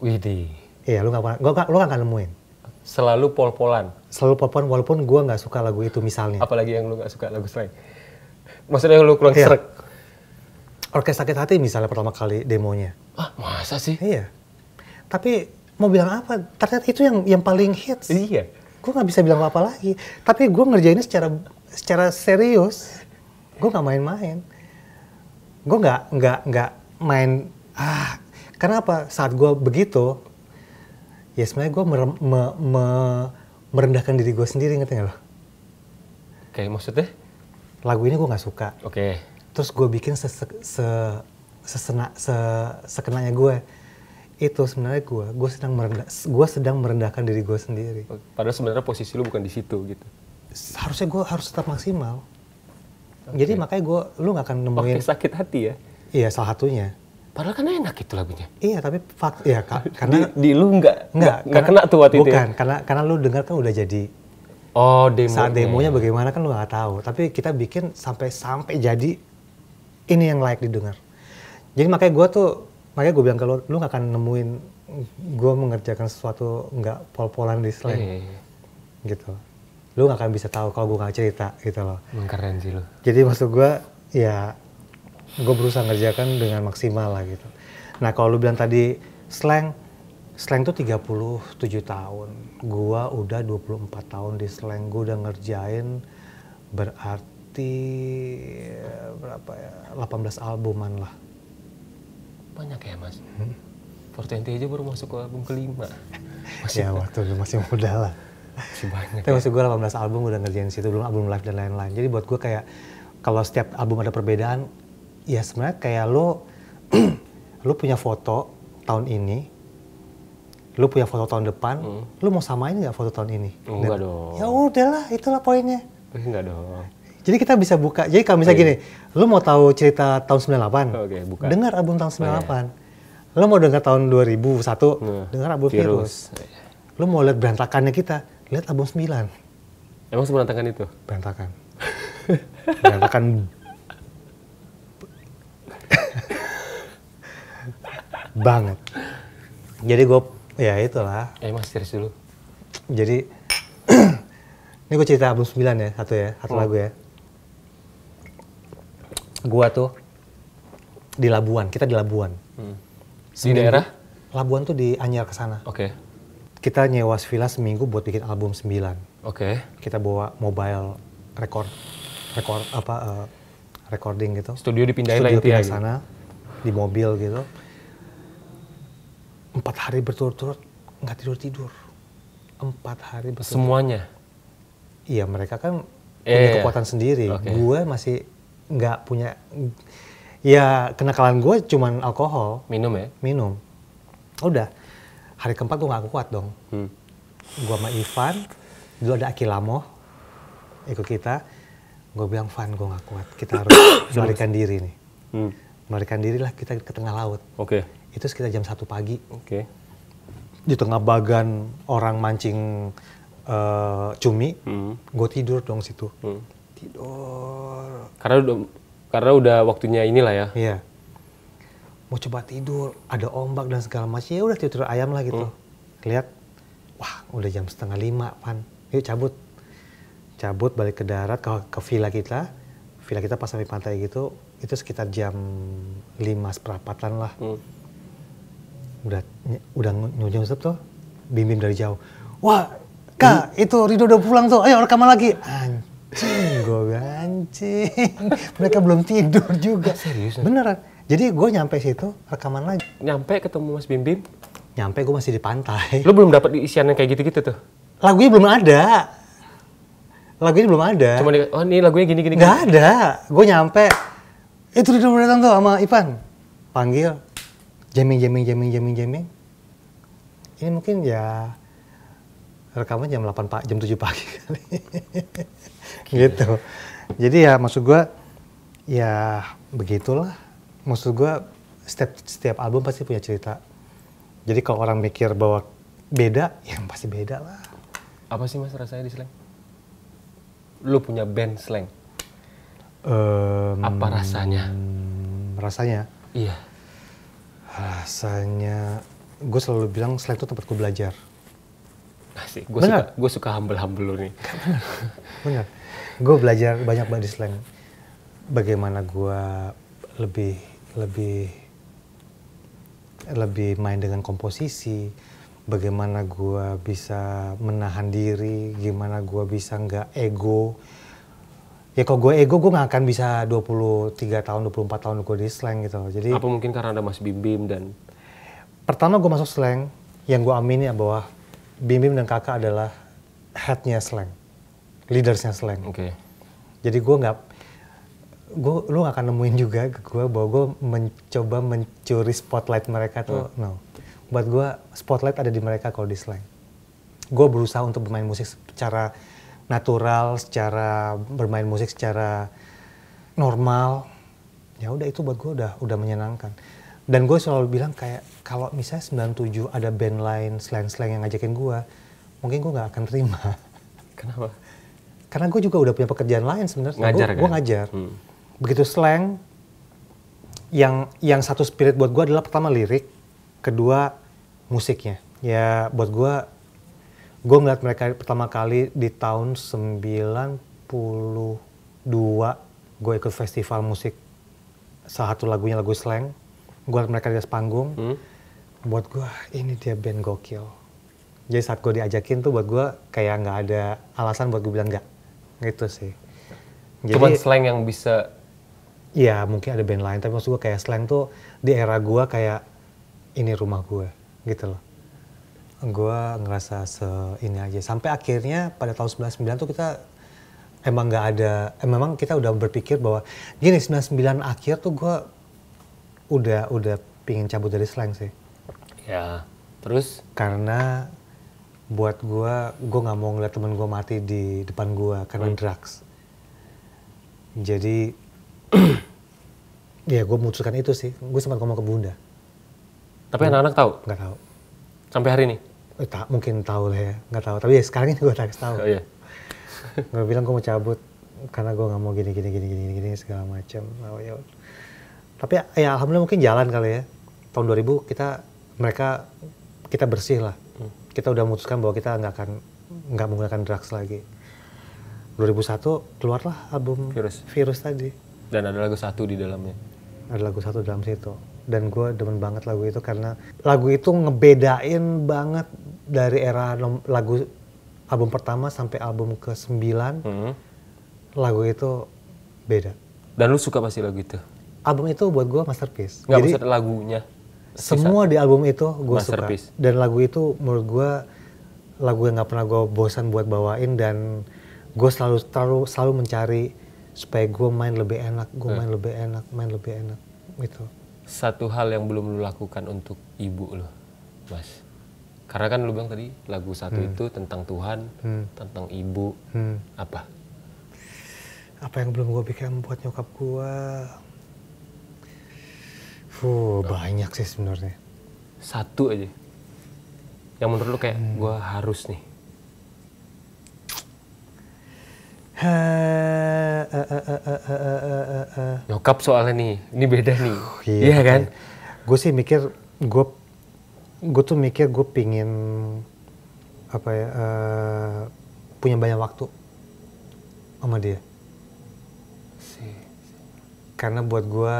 Widih. Iya, lu gak pernah, Gue gua, lu gak akan nemuin. Selalu pol-polan? Selalu pol-polan, walaupun gue gak suka lagu itu misalnya. Apalagi yang lu gak suka lagu slang? Maksudnya yang lu kurang iya. serak? Orkes Sakit Hati misalnya pertama kali demonya. Ah, masa sih? Iya. Tapi mau bilang apa? Ternyata itu yang yang paling hits. Iya. Gue nggak bisa bilang apa lagi. Tapi gue ngerjainnya secara secara serius. Gue nggak main-main. Gue nggak nggak nggak main. Ah, kenapa Saat gue begitu, ya sebenarnya gue mere, me, me, merendahkan diri gue sendiri ngerti nggak lo? Oke, maksudnya? Lagu ini gue nggak suka. Oke. Okay. Terus gue bikin se, se, se sesena se, sekenanya gue itu sebenarnya gue gue sedang merendah gue sedang merendahkan diri gue sendiri padahal sebenarnya posisi lu bukan di situ gitu harusnya gue harus tetap maksimal okay. jadi makanya gue lu gak akan nemuin okay, sakit hati ya iya salah satunya Padahal kan enak itu lagunya. Iya, tapi fakt ya kak, karena di, di lu nggak nggak nggak kena tuh waktu ya? bukan, itu. Bukan, ya? karena karena lu dengar kan udah jadi. Oh, demo. Saat demonya bagaimana kan lu nggak tahu. Tapi kita bikin sampai sampai jadi ini yang layak didengar. Jadi makanya gue tuh, makanya gue bilang ke lu, lu gak akan nemuin gue mengerjakan sesuatu nggak pol-polan di slang. Yeah, yeah, yeah. Gitu. Lu gak akan bisa tahu kalau gue gak cerita gitu loh. Hmm, keren sih lu. Jadi maksud gue, ya gue berusaha ngerjakan dengan maksimal lah gitu. Nah kalau lu bilang tadi slang, slang tuh 37 tahun. Gue udah 24 tahun di slang, Gue udah ngerjain berarti eh, berapa ya, 18 albuman lah banyak ya mas. Hmm. Fortenti aja baru masuk ke album kelima. Masih ya waktu itu masih muda lah. Masih banyak. Tapi ya. maksud gue 18 album udah ngerjain situ belum album live dan lain-lain. Jadi buat gue kayak kalau setiap album ada perbedaan, ya sebenarnya kayak lo lo punya foto tahun ini, lu punya foto tahun depan, hmm. lu mau samain nggak foto tahun ini? Enggak dong. Ya udahlah, itulah poinnya. Enggak dong. Jadi kita bisa buka. Jadi kalau misalnya oh, iya. gini, lu mau tahu cerita tahun 98? Oke, okay, buka. Dengar album tahun 98. Oh, iya. Lu mau dengar tahun 2001? Hmm. Nah, dengar album Virus. virus. Oh, Lu mau lihat berantakannya kita? Lihat album 9. Emang seberantakan itu? Berantakan. berantakan. banget. Jadi gue ya itulah. Eh, mas serius dulu. Jadi ini gue cerita album 9 ya, satu ya, satu oh. lagu ya gua tuh di Labuan, kita di Labuan. Hmm. Seminggu, di daerah? Labuan tuh di Anyar ke sana. Oke. Okay. Kita nyewa villa seminggu buat bikin album 9. Oke. Okay. Kita bawa mobile record record apa uh, recording gitu. Studio dipindahin Studio pindah gitu. sana di mobil gitu. Empat hari berturut-turut nggak tidur tidur. Empat hari berturut. -turut. Semuanya. Iya mereka kan iya, punya punya kekuatan iya. sendiri. Okay. Gue masih nggak punya ya kenakalan gue cuman alkohol minum ya minum udah hari keempat gue nggak kuat dong hmm. gue sama Ivan dulu ada Aki Akilamo ikut kita gue bilang Van gue nggak kuat kita harus melarikan diri nih hmm. melarikan diri lah kita ke tengah laut oke okay. itu sekitar jam satu pagi oke okay. di tengah bagan orang mancing uh, cumi hmm. gue tidur dong situ hmm tidur. Karena udah karena udah waktunya inilah ya. Iya. Mau coba tidur, ada ombak dan segala macam. Ya udah tidur, ayam lah gitu. Hmm. Lihat, wah udah jam setengah lima, Pan. Yuk cabut. Cabut balik ke darat, ke, ke villa kita. Villa kita pas sampai pantai gitu, itu sekitar jam lima seperempatan lah. Hmm. Udah udah sep tuh, bim-bim dari jauh. Wah, Kak, hmm. itu Rido udah pulang tuh. Ayo rekaman lagi. Anj- Cing, gue gancing. Mereka belum tidur juga. Ah, serius? Beneran. Jadi gue nyampe situ, rekaman lagi. Nyampe ketemu Mas Bim Bim? Nyampe gue masih di pantai. Lo belum dapat isian yang kayak gitu-gitu tuh? Lagunya belum ada. Lagunya belum ada. Cuma di, oh ini lagunya gini-gini. Gak ada. Gue nyampe. Itu eh, udah datang tuh sama Ipan. Panggil. Jamming, jamming, jamming, jamming, jamming. Ini mungkin ya rekaman jam 8 pagi, jam 7 pagi kali. gitu. Jadi ya maksud gue, ya begitulah. Maksud gue, setiap, setiap album pasti punya cerita. Jadi kalau orang mikir bahwa beda, ya pasti beda lah. Apa sih mas rasanya di slang? Lu punya band slang? Um, Apa rasanya? Rasanya? Iya. Rasanya, gue selalu bilang slang itu tempat gue belajar Asik. Gue suka, gue suka humble-humble lo nih. Bener. Gue belajar banyak body slang. Bagaimana gue lebih lebih lebih main dengan komposisi, bagaimana gue bisa menahan diri, gimana gue bisa nggak ego. Ya kalau gue ego, gue nggak akan bisa 23 tahun, 24 tahun gue di slang gitu. Jadi, Apa mungkin karena ada Mas Bim Bim dan... Pertama gue masuk slang, yang gue amini ya bahwa Bim Bim dan kakak adalah headnya slang, leadersnya slang. Oke. Okay. Jadi gue nggak, gue lu gak akan nemuin juga ke gue bahwa gue mencoba mencuri spotlight mereka tuh. Hmm. No, buat gue spotlight ada di mereka kalau di slang. Gue berusaha untuk bermain musik secara natural, secara bermain musik secara normal. Ya udah itu buat gue udah udah menyenangkan dan gue selalu bilang kayak kalau misalnya 97 ada band lain slang-slang yang ngajakin gue mungkin gue nggak akan terima kenapa karena gue juga udah punya pekerjaan lain sebenarnya ngajar gue kan? ngajar hmm. begitu slang yang yang satu spirit buat gue adalah pertama lirik kedua musiknya ya buat gue gue ngeliat mereka pertama kali di tahun 92 gue ikut festival musik salah satu lagunya lagu slang liat mereka di atas panggung hmm? buat gue ini dia band gokil jadi saat gue diajakin tuh buat gue kayak nggak ada alasan buat gue bilang nggak gitu sih jadi, cuman slang yang bisa ya mungkin ada band lain tapi maksud gue kayak slang tuh di era gue kayak ini rumah gue gitu loh gue ngerasa se ini aja sampai akhirnya pada tahun 99 tuh kita emang nggak ada eh, memang kita udah berpikir bahwa gini 99 akhir tuh gue udah udah pingin cabut dari slang sih. Ya, terus? Karena buat gue, gue nggak mau ngeliat temen gue mati di depan gue karena hmm. drugs. Jadi, ya gue memutuskan itu sih. Gue sempat ngomong ke bunda. Tapi anak-anak tahu? Nggak tahu. Sampai hari ini? Eh, tak mungkin tahu lah ya, nggak tahu. Tapi ya sekarang ini gue tak tahu. Oh, iya. gue bilang gue mau cabut karena gue nggak mau gini gini gini gini gini segala macam. Oh, ya tapi ya alhamdulillah mungkin jalan kali ya. Tahun 2000 kita mereka kita bersih lah. Kita udah memutuskan bahwa kita nggak akan nggak menggunakan drugs lagi. 2001 keluarlah album virus. virus tadi. Dan ada lagu satu di dalamnya. Ada lagu satu dalam situ. Dan gue demen banget lagu itu karena lagu itu ngebedain banget dari era lagu album pertama sampai album ke sembilan Hmm. Lagu itu beda. Dan lu suka pasti lagu itu? album itu buat gue masterpiece. Nggak Jadi, lagunya. lagunya. Semua di album itu gue suka. Dan lagu itu menurut gue lagu yang gak pernah gue bosan buat bawain dan gue selalu selalu selalu mencari supaya gue main lebih enak, gue hmm. main lebih enak, main lebih enak itu. Satu hal yang belum lu lakukan untuk ibu lo, mas. Karena kan lu bilang tadi lagu satu hmm. itu tentang Tuhan, hmm. tentang ibu, hmm. apa? Apa yang belum gue bikin buat nyokap gue? Oh, banyak sih sebenarnya. Satu aja. Yang menurut lu kayak hmm. gue harus nih. Nyokap soalnya nih, ini beda nih. iya, iya kan? Gue sih mikir, gue gue tuh mikir gue pingin apa ya uh, punya banyak waktu sama dia. Karena buat gue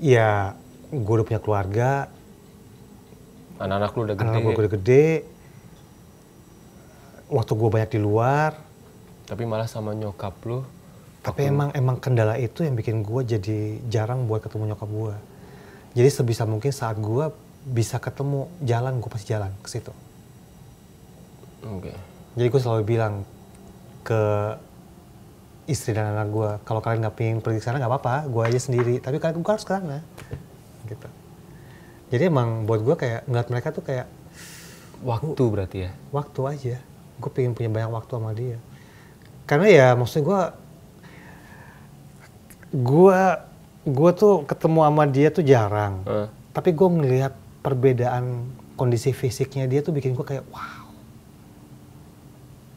ya gue udah punya keluarga. Anak-anak lu udah gede. Anak gue udah gede. Waktu gue banyak di luar. Tapi malah sama nyokap lu. Tapi aku... emang emang kendala itu yang bikin gue jadi jarang buat ketemu nyokap gue. Jadi sebisa mungkin saat gue bisa ketemu jalan, gue pasti jalan ke situ. Oke. Okay. Jadi gue selalu bilang ke istri dan anak gue kalau kalian nggak pengen pergi ke sana nggak apa-apa gue aja sendiri tapi kalian gue harus ke sana gitu jadi emang buat gue kayak ngeliat mereka tuh kayak waktu berarti ya waktu aja gue pengen punya banyak waktu sama dia karena ya maksudnya gue gue gue tuh ketemu sama dia tuh jarang uh. tapi gue ngelihat perbedaan kondisi fisiknya dia tuh bikin gue kayak wow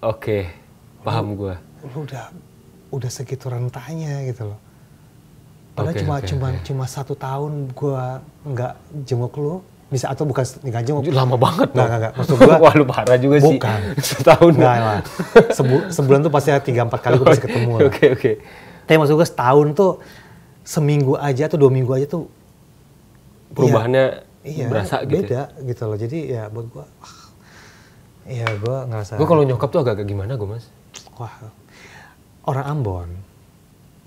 oke okay. paham gue lu udah udah segitu rentanya gitu loh. Padahal okay, cuma okay, cuma okay. cuma satu tahun gue nggak jenguk lu, bisa atau bukan nggak jenguk? Lama banget. Nggak nggak nggak. Maksud gue. Wah lu parah juga bukan. sih. Bukan. Setahun. Nggak lah. Sebu, sebulan tuh pasti tiga empat kali gue pasti ketemu. Oke oke. Okay, okay. Tapi maksud gue setahun tuh seminggu aja atau dua minggu aja tuh perubahannya ya, iya, berasa gitu. Ya? Beda gitu loh. Jadi ya buat gue, ah, Iya, ya gue ngerasa. Gue kalau nyokap tuh agak, agak gimana gue mas? Wah, orang Ambon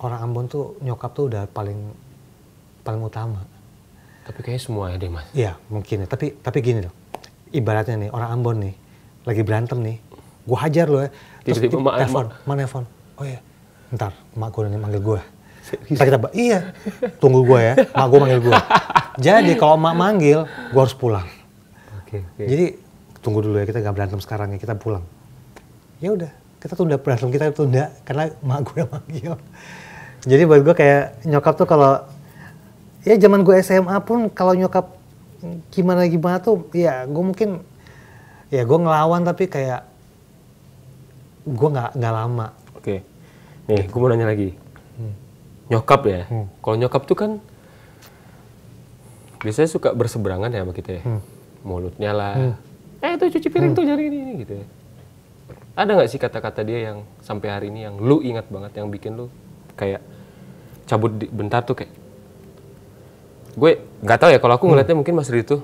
orang Ambon tuh nyokap tuh udah paling paling utama tapi kayaknya semua ya deh mas iya mungkin ya tapi tapi gini loh ibaratnya nih orang Ambon nih lagi berantem nih gue hajar lo ya terus tiba -tiba telepon mana telepon oh iya ntar mak gue nih manggil gue Serius? kita iya tunggu gue ya mak gue manggil gue jadi kalau mak manggil gue harus pulang okay, okay. jadi tunggu dulu ya kita gak berantem sekarang ya kita pulang ya udah kita tunda berantem kita tunda karena mak gue manggil jadi buat gue kayak nyokap tuh kalau ya zaman gue SMA pun kalau nyokap gimana gimana tuh ya gue mungkin ya gue ngelawan tapi kayak gue nggak nggak lama oke nih gue mau nanya lagi hmm. nyokap ya hmm. kalau nyokap tuh kan biasanya suka berseberangan ya sama kita ya hmm. mulutnya lah hmm. eh tuh cuci piring hmm. tuh jadi ini gitu ya ada nggak sih kata-kata dia yang sampai hari ini yang lu ingat banget yang bikin lu kayak cabut di, bentar tuh kayak gue nggak tahu ya kalau aku hmm. ngeliatnya hmm. mungkin Mas itu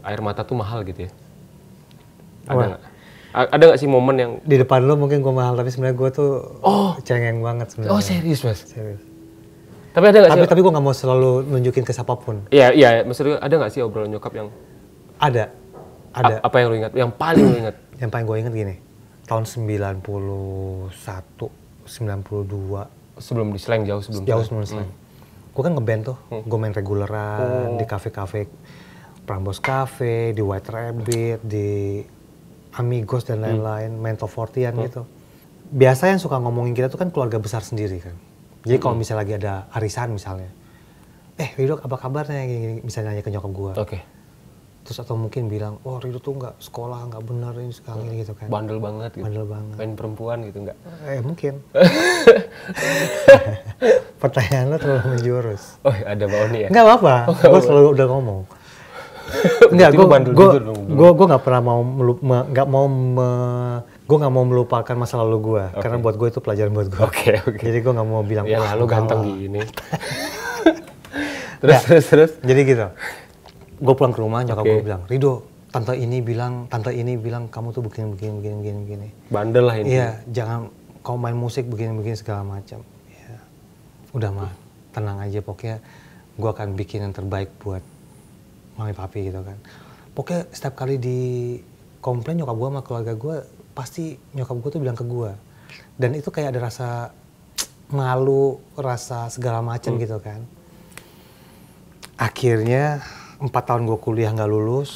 air mata tuh mahal gitu ya ada nggak ada nggak sih momen yang di depan lu mungkin gue mahal tapi sebenarnya gue tuh oh cengeng banget sebenarnya oh serius mas serius tapi ada nggak sih tapi gue nggak mau selalu nunjukin ke siapapun iya iya mas Rido ada nggak sih obrolan nyokap yang ada ada A apa yang lu ingat yang paling lu ingat yang paling gue ingat gini tahun 91 92 sebelum di slang jauh sebelum jauh sebelum hmm. slang. Hmm. Gue kan ngeband tuh, hmm. gue main reguleran oh. di kafe-kafe Prambos Cafe, di White Rabbit, di Amigos dan hmm. lain-lain, hmm. main Fortian gitu. Biasa yang suka ngomongin kita tuh kan keluarga besar sendiri kan. Jadi kalau hmm. misalnya lagi ada arisan misalnya, eh Ridho apa kabarnya misalnya nanya ke nyokap gue. Okay terus atau mungkin bilang oh, itu tuh nggak sekolah nggak benar ini sekali hmm. gitu kan bandel banget gitu. bandel banget main perempuan gitu nggak eh mungkin pertanyaan lo terlalu menjurus oh iya, ada baunya ya nggak apa-apa oh, gue selalu udah ngomong nggak gue gue gue gue nggak pernah mau nggak mau me, gue nggak mau melupakan masa lalu gue okay. karena buat gue itu pelajaran buat gue. Oke okay, Okay. Jadi gue nggak mau bilang. Ya lalu ganteng gini. terus terus terus. Jadi gitu gue pulang ke rumah nyokap okay. gue bilang Rido tante ini bilang tante ini bilang kamu tuh begini begini begini begini begini bandel lah ini iya jangan kau main musik begini begini segala macam ya. udah mah tenang aja pokoknya gue akan bikin yang terbaik buat mami papi gitu kan pokoknya setiap kali di komplain nyokap gue sama keluarga gue pasti nyokap gue tuh bilang ke gue dan itu kayak ada rasa malu rasa segala macam hmm. gitu kan akhirnya empat tahun gue kuliah nggak lulus.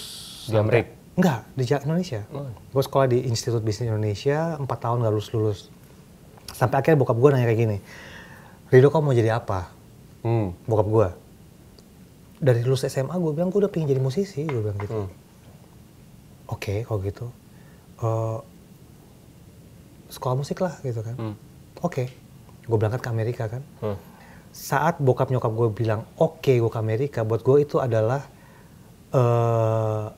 Di Amerika? Enggak, di Indonesia. Oh. Gue sekolah di Institut Bisnis Indonesia, empat tahun nggak lulus-lulus. Sampai akhirnya bokap gue nanya kayak gini, Rido kamu mau jadi apa? Hmm. Bokap gue. Dari lulus SMA gue bilang, gue udah pengen jadi musisi, gue bilang gitu. Hmm. Oke, okay, kalau gitu. Uh, sekolah musik lah gitu kan. Hmm. Oke, okay. gue berangkat ke Amerika kan. Hmm. Saat bokap nyokap gue bilang, oke okay, gue ke Amerika, buat gue itu adalah uh,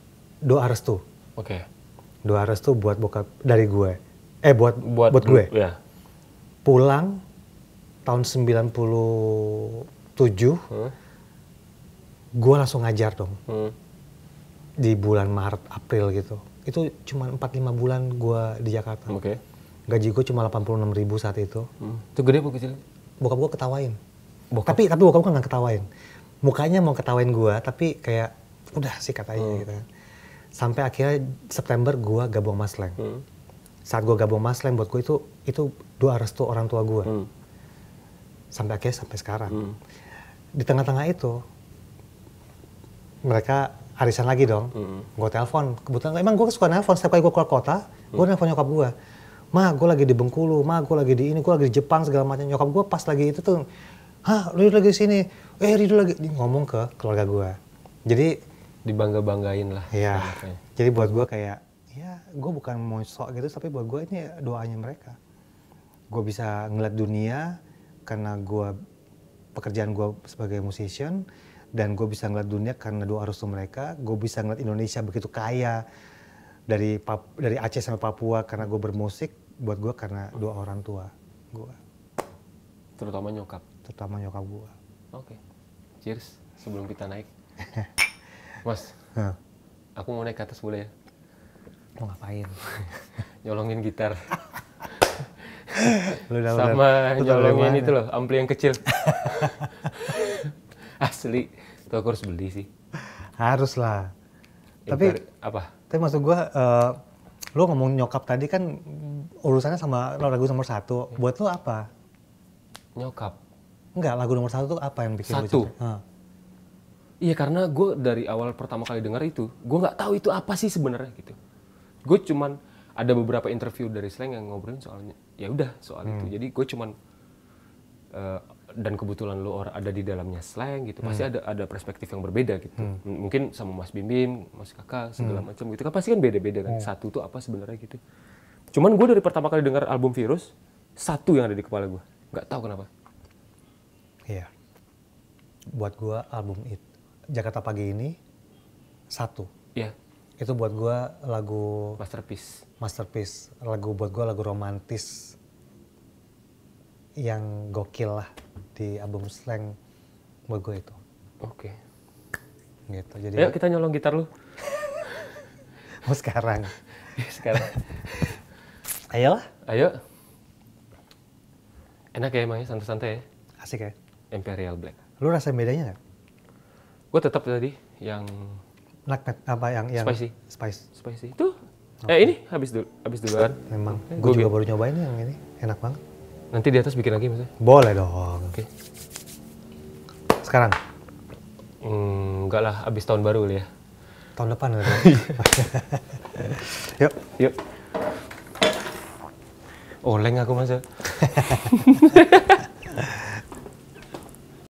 doa restu. Oke. Okay. Doa restu buat bokap dari gue. Eh buat buat, buat gue. Ya. Pulang tahun 97 hmm. gue langsung ngajar dong. Hmm. Di bulan Maret April gitu. Itu cuma 4 5 bulan gue di Jakarta. Oke. Okay. Gaji gue cuma 86.000 ribu saat itu. Hmm. Itu gede apa kecil? Bokap gue ketawain. Bokap. Tapi tapi bokap gue nggak ketawain. Mukanya mau ketawain gue, tapi kayak udah sih katanya hmm. gitu kan. Sampai akhirnya September gue gabung Masleng. Hmm. Saat gue gabung Masleng buat gue itu itu dua restu orang tua gue. Hmm. Sampai akhirnya sampai sekarang. Hmm. Di tengah-tengah itu mereka arisan lagi dong. Hmm. Gue telepon, kebetulan emang gue suka nelpon setiap kali gue keluar kota, gue hmm. nelpon nyokap gue. Ma, gue lagi di Bengkulu, ma, gue lagi di ini, gue lagi di Jepang segala macam. Nyokap gue pas lagi itu tuh, hah, lu lagi di sini, eh Ridu lagi, ngomong ke keluarga gue. Jadi dibangga-banggain lah. Iya. Jadi buat gue kayak ya gue bukan mau sok gitu tapi buat gue ini doanya mereka. Gue bisa ngeliat dunia karena gue pekerjaan gue sebagai musician dan gue bisa ngeliat dunia karena doa restu mereka. Gue bisa ngeliat Indonesia begitu kaya dari Pap dari Aceh sampai Papua karena gue bermusik buat gue karena dua orang tua gue. Terutama nyokap. Terutama nyokap gue. Oke. Okay. Cheers sebelum kita naik. Mas, ya. aku mau naik ke atas boleh ya? Mau ngapain? nyolongin gitar. Lu Sama nyolongin itu loh, ampli yang kecil. Asli, tuh aku harus beli sih. Harus lah. Tapi apa? Tapi maksud gue, uh, lu ngomong nyokap tadi kan urusannya sama lagu nomor satu. Iya. Buat lu apa? Nyokap. Enggak, lagu nomor satu tuh apa yang bikin satu. lucu? Satu. Iya karena gue dari awal pertama kali dengar itu, gue nggak tahu itu apa sih sebenarnya gitu. Gue cuman ada beberapa interview dari slang yang ngobrolin soalnya, ya udah soal hmm. itu. Jadi gue cuman uh, dan kebetulan lu orang ada di dalamnya slang gitu, hmm. pasti ada ada perspektif yang berbeda gitu. Hmm. Mungkin sama Mas Bim Bim, Mas Kakak segala hmm. macam gitu kan pasti kan beda-beda kan. Hmm. Satu tuh apa sebenarnya gitu. Cuman gue dari pertama kali dengar album Virus, satu yang ada di kepala gue, nggak tahu kenapa. Iya. Buat gue album itu Jakarta Pagi ini satu. Iya. Yeah. Itu buat gue lagu masterpiece. Masterpiece, lagu buat gue lagu romantis yang gokil lah di album Slang buat gue itu. Oke. Okay. Gitu. Jadi Ayo kita nyolong gitar lu. Mau sekarang. Iya, sekarang. Ayolah. Ayo. Enak ya emangnya santai-santai ya. Asik ya. Imperial Black. Lu rasa bedanya nggak? Gue tetap tadi yang black pepper apa yang yang spicy. Spice. Spicy. Itu okay. eh ini habis dulu habis duluan. Memang. Okay. Eh, Gue juga baru nyobain yang ini. Enak banget. Nanti di atas bikin lagi maksudnya? Boleh dong. Oke. Okay. Sekarang? Hmm, enggak lah, habis tahun baru ya. Tahun depan lah. Yuk. Yuk. Oleng aku masa.